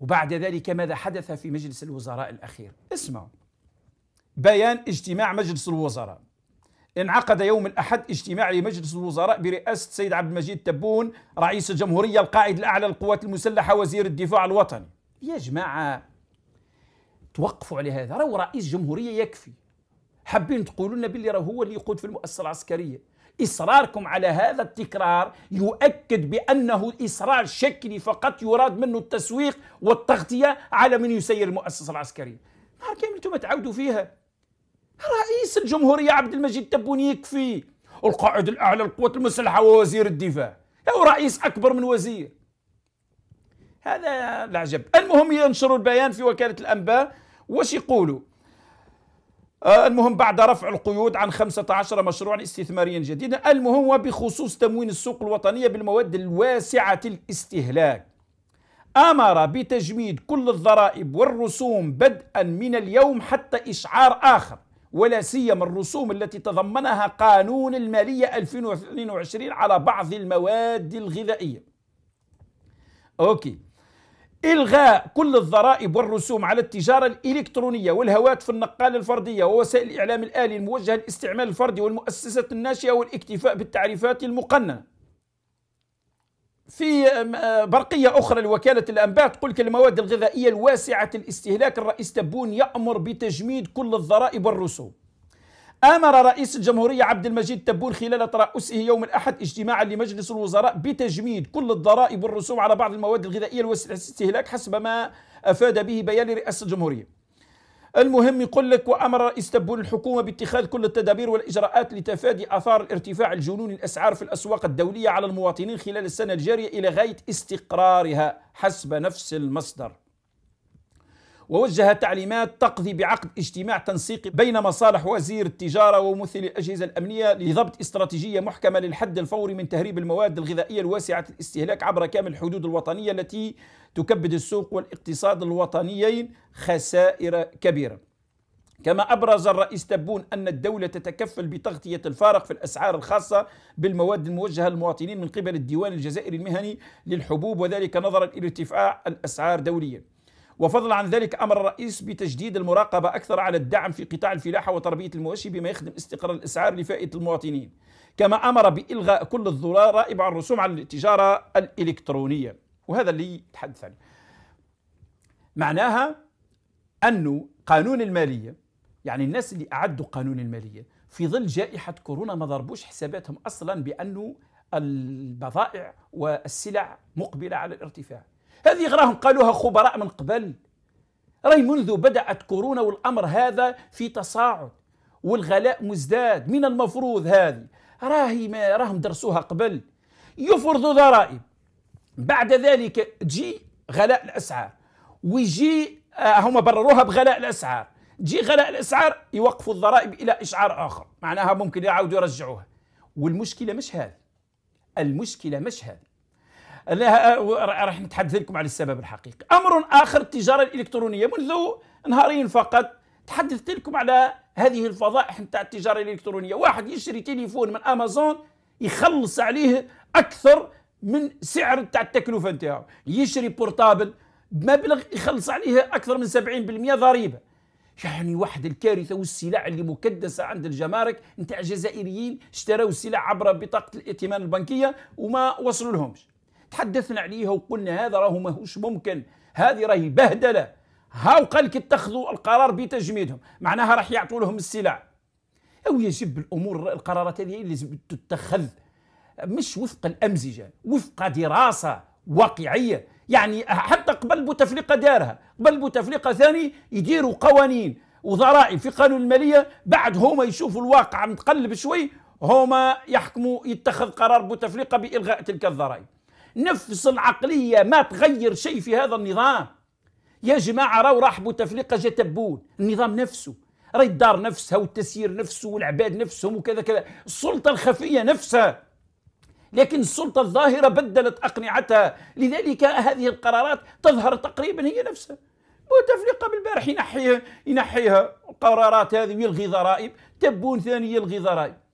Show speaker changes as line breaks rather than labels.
وبعد ذلك ماذا حدث في مجلس الوزراء الأخير اسمعوا بيان اجتماع مجلس الوزراء انعقد يوم الأحد اجتماع لمجلس الوزراء برئاسة السيد عبد المجيد تبون رئيس الجمهورية القائد الأعلى للقوات المسلحة وزير الدفاع الوطني يا جماعة توقفوا على هذا راهو رئيس جمهورية يكفي حابين تقولوا لنا باللي راه هو اللي يقود في المؤسسة العسكرية إصراركم على هذا التكرار يؤكد بأنه إصرار شكلي فقط يراد منه التسويق والتغطية على من يسير المؤسسة العسكرية نهار كامل انتم تعودوا فيها رئيس الجمهورية عبد المجيد تبوني يكفي القائد الأعلى للقوات المسلحة ووزير الدفاع أو رئيس أكبر من وزير هذا العجب المهم ينشروا البيان في وكالة الأنباء واش يقولوا آه، المهم بعد رفع القيود عن 15 مشروعا استثماريا جديدا المهم وبخصوص تموين السوق الوطنية بالمواد الواسعة الاستهلاك أمر بتجميد كل الضرائب والرسوم بدءا من اليوم حتى إشعار آخر ولا سيما الرسوم التي تضمنها قانون المالية 2022 على بعض المواد الغذائية أوكي إلغاء كل الضرائب والرسوم على التجارة الإلكترونية والهواتف النقالة الفردية ووسائل الإعلام الآلي الموجهة للاستعمال الفردي والمؤسسات الناشئة والاكتفاء بالتعريفات المقننة في آه، برقية أخرى لوكالة الأنباء تقول لك المواد الغذائية الواسعة الاستهلاك الرئيس تبون يأمر بتجميد كل الضرائب والرسوم امر رئيس الجمهوريه عبد المجيد تبون خلال ترأسه يوم الاحد اجتماعا لمجلس الوزراء بتجميد كل الضرائب والرسوم على بعض المواد الغذائيه لوسيله الاستهلاك حسب ما افاد به بيان رئاسه الجمهوريه. المهم يقول لك وامر رئيس تبون الحكومه باتخاذ كل التدابير والاجراءات لتفادي اثار الارتفاع الجنوني الاسعار في الاسواق الدوليه على المواطنين خلال السنه الجاريه الى غايه استقرارها حسب نفس المصدر. ووجه تعليمات تقضي بعقد اجتماع تنسيقي بين مصالح وزير التجارة وممثل الأجهزة الأمنية لضبط استراتيجية محكمة للحد الفوري من تهريب المواد الغذائية الواسعة الاستهلاك عبر كامل الحدود الوطنية التي تكبد السوق والاقتصاد الوطنيين خسائر كبيرة كما أبرز الرئيس تبون أن الدولة تتكفل بتغطية الفارق في الأسعار الخاصة بالمواد الموجهة للمواطنين من قبل الديوان الجزائري المهني للحبوب وذلك نظرا إلى ارتفاع الأسعار دولياً وفضلا عن ذلك أمر الرئيس بتجديد المراقبة أكثر على الدعم في قطاع الفلاحة وتربية المواشي بما يخدم استقرار الأسعار لفائدة المواطنين كما أمر بإلغاء كل الضرائب عن الرسوم على التجارة الإلكترونية وهذا اللي تحدث عنه معناها أنه قانون المالية يعني الناس اللي أعدوا قانون المالية في ظل جائحة كورونا ما ضربوش حساباتهم أصلا بأنه البضائع والسلع مقبلة على الارتفاع هذه راهم قالوها خبراء من قبل راهي منذ بدأت كورونا والأمر هذا في تصاعد والغلاء مزداد من المفروض هذه راهي ما راهم درسوها قبل يفرضوا ضرائب بعد ذلك تجي غلاء الأسعار ويجي آه، هما برروها بغلاء الأسعار تجي غلاء الأسعار يوقفوا الضرائب إلى إشعار آخر معناها ممكن يعاودوا يرجعوها والمشكلة مش هذه المشكلة مش هذه راح نتحدث لكم على السبب الحقيقي امر اخر التجاره الالكترونيه منذ نهارين فقط تحدثت لكم على هذه الفضائح نتاع التجاره الالكترونيه واحد يشتري تليفون من امازون يخلص عليه اكثر من سعر تاع التكلفه نتاعو يشري بورتابل بمبلغ يخلص عليه اكثر من 70% ضريبه يعني واحد الكارثه والسلع اللي مكدسه عند الجمارك نتاع جزائريين اشتروا السلع عبر بطاقه الائتمان البنكيه وما وصلوا لهمش تحدثنا عليها وقلنا هذا راهو ماهوش ممكن هذه راهي بهدله هاو قالك اتخذوا القرار بتجميدهم معناها راح يعطوا لهم السلع او يجب الامور القرارات هذه لازم تتخذ مش وفق الامزجه وفق دراسه واقعيه يعني حتى قبل بوتفليقه دارها قبل بوتفليقه ثاني يديروا قوانين وضرائب في قانون الماليه بعد هما يشوفوا الواقع متقلب شوي هما يحكموا يتخذ قرار بوتفليقه بالغاء تلك الضرائب نفس العقلية ما تغير شيء في هذا النظام يا جماعة راهو راح بوتفليقة جا تبون النظام نفسه راهي الدار نفسها والتسيير نفسه والعباد نفسهم وكذا كذا السلطة الخفية نفسها لكن السلطة الظاهرة بدلت أقنعتها لذلك هذه القرارات تظهر تقريبا هي نفسها بوتفليقة بالبارح ينحيها ينحيها القرارات هذه ويلغي ضرائب تبون ثاني يلغي ضرائب